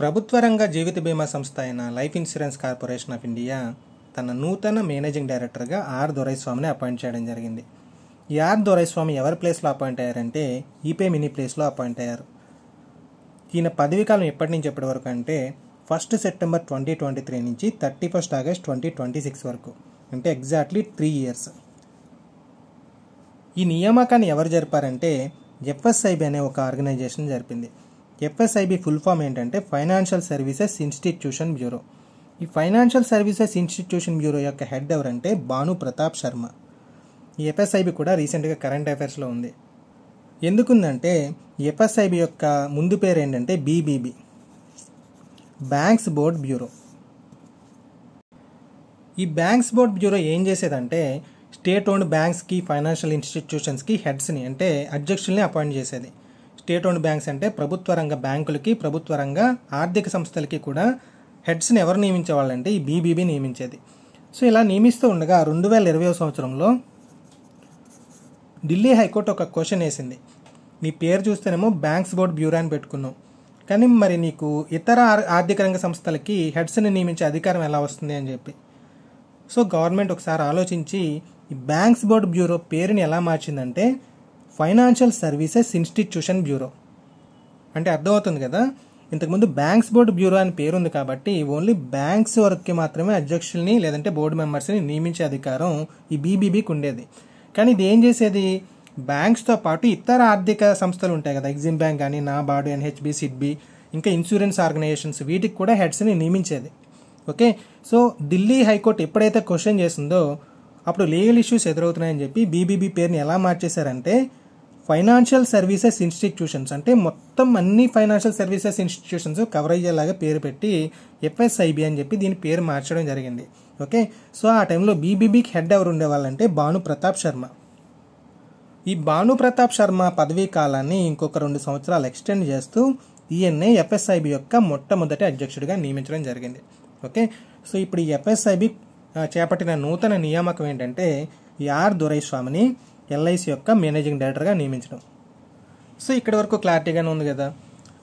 ప్రభుత్వ రంగ జీవిత బీమా సంస్థ అయిన Life Insurance Corporation of India తన నూతన మేనేజింగ్ డైరెక్టర్గా ఆర్ దొరైస్వామిని అపాయింట్ చేయడం జరిగింది ఈ ఆర్ దొరైస్వామి ఎవరి ప్లేస్లో అపాయింట్ అయ్యారంటే ఈపే మినీ ప్లేస్లో అపాయింట్ అయ్యారు ఈయన కాలం ఎప్పటి నుంచి ఎప్పటి వరకు అంటే first September twenty twenty three నుంచి thirty first August twenty twenty six వరకు అంటే ఎగ్జాక్ట్లీ త్రీ ఇయర్స్ ఈ నియామకాన్ని ఎవరు జరిపారంటే ఎఫ్ఎస్ఐబి అనే ఒక ఆర్గనైజేషన్ జరిపింది ఎఫ్ఎస్ఐబి ఫుల్ ఫామ్ ఏంటంటే ఫైనాన్షియల్ సర్వీసెస్ ఇన్స్టిట్యూషన్ బ్యూరో ఈ ఫైనాన్షియల్ సర్వీసెస్ ఇన్స్టిట్యూషన్ బ్యూరో యొక్క హెడ్ ఎవరంటే భాను ప్రతాప్ శర్మ ఈ ఎఫ్ఎస్ఐబి కూడా రీసెంట్గా కరెంట్ అఫైర్స్లో ఉంది ఎందుకుందంటే ఎఫ్ఎస్ఐబి యొక్క ముందు పేరు ఏంటంటే బీబీబీ బ్యాంక్స్ బోర్డ్ బ్యూరో ఈ బ్యాంక్స్ బోర్డ్ బ్యూరో ఏం చేసేదంటే స్టేట్ ఓన్డ్ బ్యాంక్స్కి ఫైనాన్షియల్ ఇన్స్టిట్యూషన్స్కి హెడ్స్ని అంటే అధ్యక్షుల్ని అపాయింట్ చేసేది స్టేట్ ఓన్ బ్యాంక్స్ అంటే ప్రభుత్వ రంగ బ్యాంకులకి ప్రభుత్వ రంగ ఆర్థిక సంస్థలకి కూడా హెడ్స్ని ఎవరు నియమించేవాళ్ళంటే ఈ బీబీబీ నియమించేది సో ఇలా నియమిస్తూ ఉండగా రెండు వేల ఇరవై సంవత్సరంలో ఢిల్లీ హైకోర్టు ఒక క్వశ్చన్ వేసింది నీ పేరు చూస్తేనేమో బ్యాంక్స్ బోర్డ్ బ్యూరో అని పెట్టుకున్నావు కానీ మరి నీకు ఇతర ఆర్థిక రంగ సంస్థలకి హెడ్స్ని నియమించే అధికారం ఎలా వస్తుంది అని చెప్పి సో గవర్నమెంట్ ఒకసారి ఆలోచించి ఈ బ్యాంక్స్ బోర్డ్ బ్యూరో పేరుని ఎలా మార్చిందంటే ఫైనాన్షియల్ సర్వీసెస్ ఇన్స్టిట్యూషన్ బ్యూరో అంటే అర్థమవుతుంది కదా ఇంతకుముందు బ్యాంక్స్ బోర్డు బ్యూరో అని పేరుంది కాబట్టి ఓన్లీ బ్యాంక్స్ వరకు మాత్రమే అధ్యక్షుల్ని లేదంటే బోర్డు మెంబర్స్ని నియమించే అధికారం ఈ బీబీబీకి ఉండేది కానీ ఇది ఏం చేసేది బ్యాంక్స్తో పాటు ఇతర ఆర్థిక సంస్థలు ఉంటాయి కదా ఎగ్జిమ్ బ్యాంక్ కానీ నాబార్డు ఎన్హెచ్బి సిడ్బి ఇంకా ఇన్సూరెన్స్ ఆర్గనైజేషన్స్ వీటికి కూడా హెడ్స్ని నియమించేది ఓకే సో ఢిల్లీ హైకోర్టు ఎప్పుడైతే క్వశ్చన్ చేసిందో అప్పుడు లీగల్ ఇష్యూస్ ఎదురవుతున్నాయని చెప్పి బీబీబీ పేరుని ఎలా మార్చేశారంటే ఫైనాన్షియల్ సర్వీసెస్ ఇన్స్టిట్యూషన్స్ అంటే మొత్తం అన్ని ఫైనాన్షియల్ సర్వీసెస్ ఇన్స్టిట్యూషన్స్ కవర్ అయ్యేలాగా పేరు పెట్టి ఎఫ్ఎస్ఐబి అని చెప్పి దీని పేరు మార్చడం జరిగింది ఓకే సో ఆ టైంలో బీబీబీకి హెడ్ ఎవరు ఉండేవాళ్ళంటే భాను ప్రతాప్ శర్మ ఈ భాను ప్రతాప్ శర్మ పదవీ కాలాన్ని ఇంకొక రెండు సంవత్సరాలు ఎక్స్టెండ్ చేస్తూ ఈయన్నే ఎఫ్ఎస్ఐబి యొక్క మొట్టమొదటి అధ్యక్షుడిగా నియమించడం జరిగింది ఓకే సో ఇప్పుడు ఈ ఎఫ్ఎస్ఐబి చేపట్టిన నూతన నియామకం ఏంటంటే ఆర్ దొరైస్వామిని ఎల్ఐసి యొక్క మేనేజింగ్ డైరెక్టర్గా నియమించడం సో ఇక్కడి వరకు క్లారిటీగానే ఉంది కదా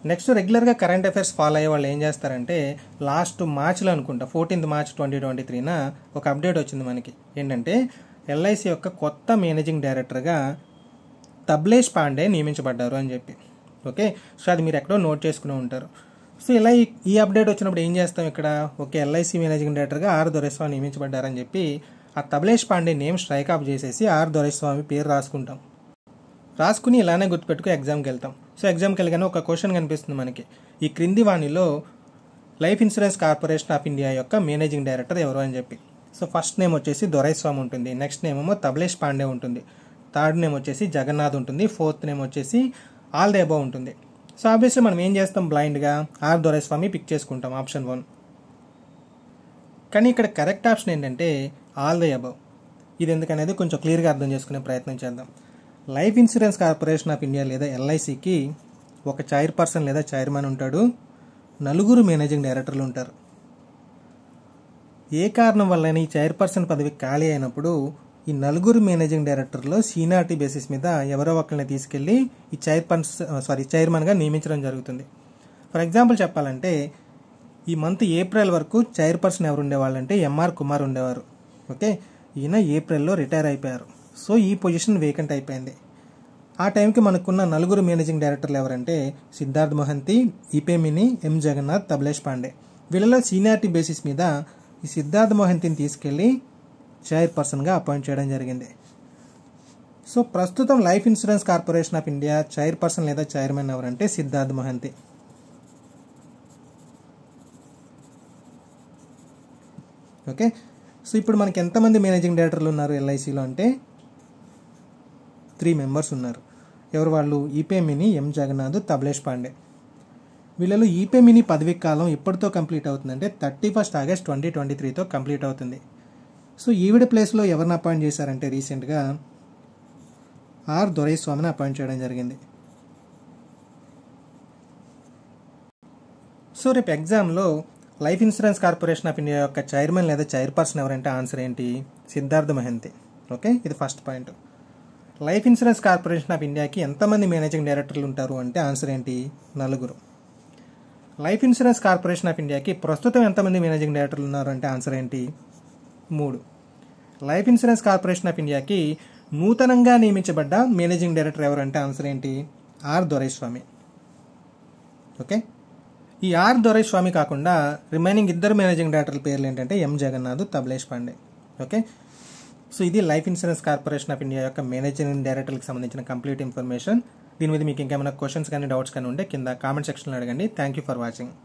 నెక్స్ట్ రెగ్యులర్గా కరెంట్ అఫైర్స్ ఫాలో అయ్యే వాళ్ళు ఏం చేస్తారంటే లాస్ట్ మార్చ్లో అనుకుంటా ఫోర్టీన్త్ మార్చ్ ట్వంటీ ట్వంటీ త్రీన ఒక అప్డేట్ వచ్చింది మనకి ఏంటంటే ఎల్ఐసి యొక్క కొత్త మేనేజింగ్ డైరెక్టర్గా తబ్లేష్ పాండే నియమించబడ్డారు అని చెప్పి ఓకే సో అది మీరు ఎక్కడో నోట్ చేసుకుని ఉంటారు సో ఇలా ఈ అప్డేట్ వచ్చినప్పుడు ఏం చేస్తాం ఇక్కడ ఓకే ఎల్ఐసి మేనేజింగ్ డైరెక్టర్గా ఆర్ దొరేస్వామి నియమించబడ్డారని చెప్పి ఆ Tablesh Pandey name strike off చేసేసి ఆర్ దొరైస్వామి పేరు రాసుకుంటాం రాసుకుని ఇలానే గుర్తుపెట్టుకు ఎగ్జామ్కి వెళ్తాం సో ఎగ్జామ్కి వెళ్ళగానే ఒక క్వశ్చన్ కనిపిస్తుంది మనకి ఈ క్రింది వాణిలో Life Insurance Corporation of India యొక్క మేనేజింగ్ డైరెక్టర్ ఎవరు అని చెప్పి సో ఫస్ట్ నేమ్ వచ్చేసి దొరైస్వామి ఉంటుంది నెక్స్ట్ నేమ్ ఏమో తబలేష్ పాండే ఉంటుంది థర్డ్ నేమ్ వచ్చేసి జగన్నాథ్ ఉంటుంది ఫోర్త్ నేమ్ వచ్చేసి ఆల్ దేబో ఉంటుంది సో ఆబ్వియస్లీ మనం ఏం చేస్తాం బ్లైండ్గా ఆర్ దొరైస్వామి పిక్ చేసుకుంటాం ఆప్షన్ వన్ కానీ ఇక్కడ కరెక్ట్ ఆప్షన్ ఏంటంటే ఆల్ ద అబవ్ ఇది ఎందుకనేది కొంచెం క్లియర్గా అర్థం చేసుకునే ప్రయత్నం చేద్దాం Life Insurance Corporation of India లేదా ఎల్ఐసికి ఒక చైర్ పర్సన్ లేదా చైర్మన్ ఉంటాడు నలుగురు మేనేజింగ్ డైరెక్టర్లు ఉంటారు ఏ కారణం వల్ల ఈ చైర్పర్సన్ పదవి ఖాళీ అయినప్పుడు ఈ నలుగురు మేనేజింగ్ డైరెక్టర్లో సీనియారిటీ బేసిస్ మీద ఎవరో ఒకరిని తీసుకెళ్ళి ఈ చైర్పర్సన్ సారీ చైర్మన్గా నియమించడం జరుగుతుంది ఫర్ ఎగ్జాంపుల్ చెప్పాలంటే ఈ మంత్ ఏప్రిల్ వరకు చైర్పర్సన్ ఎవరు ఉండేవాళ్ళంటే ఎంఆర్ కుమార్ ఉండేవారు ఓకే ఈయన ఏప్రిల్లో రిటైర్ అయిపోయారు సో ఈ పొజిషన్ వేకెంట్ అయిపోయింది ఆ టైంకి మనకున్న నలుగురు మేనేజింగ్ డైరెక్టర్లు ఎవరంటే సిద్ధార్థ్ మహంతి ఇపేమిని ఎం జగన్నాథ్ తబలేష్ పాండే వీళ్ళలో సీనియారిటీ బేసిస్ మీద ఈ సిద్ధార్థ్ మహంతిని తీసుకెళ్ళి చైర్పర్సన్గా అపాయింట్ చేయడం జరిగింది సో ప్రస్తుతం Life Insurance Corporation of India chairperson లేదా చైర్మన్ ఎవరంటే సిద్ధార్థ్ మహంతి ఓకే సో ఇప్పుడు మనకి ఎంతమంది మేనేజింగ్ డైరెక్టర్లు ఉన్నారు ఎల్ఐసిలో అంటే త్రీ మెంబర్స్ ఉన్నారు ఎవరు వాళ్ళు ఈపే మినీ ఎం జగన్నాథ్ తబలేష్ పాండే వీళ్ళలో ఈపే మినీ పదవి కాలం ఎప్పటితో కంప్లీట్ అవుతుందంటే thirty first August twenty twenty త్రీతో కంప్లీట్ అవుతుంది సో ఈవిడ ప్లేస్లో ఎవరిని అపాయింట్ చేశారంటే రీసెంట్గా ఆర్ దొరైస్వామిని అపాయింట్ చేయడం జరిగింది సో రేపు ఎగ్జామ్లో Life Insurance Corporation of India యొక్క చైర్మన్ లేదా చైర్పర్సన్ ఎవరంటే ఆన్సర్ ఏంటి సిద్ధార్థ మహంతి ఓకే ఇది first point Life Insurance Corporation of ఇండియాకి ఎంతమంది మేనేజింగ్ డైరెక్టర్లు ఉంటారు అంటే ఆన్సర్ ఏంటి నలుగురు లైఫ్ ఇన్సూరెన్స్ కార్పొరేషన్ ఆఫ్ ఇండియాకి ప్రస్తుతం ఎంతమంది మేనేజింగ్ డైరెక్టర్లు ఉన్నారు అంటే ఆన్సర్ ఏంటి మూడు లైఫ్ ఇన్సూరెన్స్ కార్పొరేషన్ ఆఫ్ ఇండియాకి నూతనంగా నియమించబడ్డ మేనేజింగ్ డైరెక్టర్ ఎవరంటే ఆన్సర్ ఏంటి ఆర్ దొరైస్వామి ఓకే ఈ ఆర్ దొరైస్వామి కాకుండా రిమైనింగ్ ఇద్దరు మేనేజింగ్ డైరెక్టర్ల పేర్లు ఏంటంటే M Jagannath Tablesh Pandey okay so ఇది Life Insurance Corporation of India యొక్క మేనేజింగ్ డైరెక్టర్కి సంబంధించిన కంప్లీట్ ఇన్ఫర్మేషన్ దీని మీద మీకు ఇంకేమైనా క్వశ్చన్స్ కానీ డౌట్స్ కానీ ఉంటే కింద కామెంట్ సెక్షన్లో అడగండి థ్యాంక్ యూ ఫర్ వాచింగ్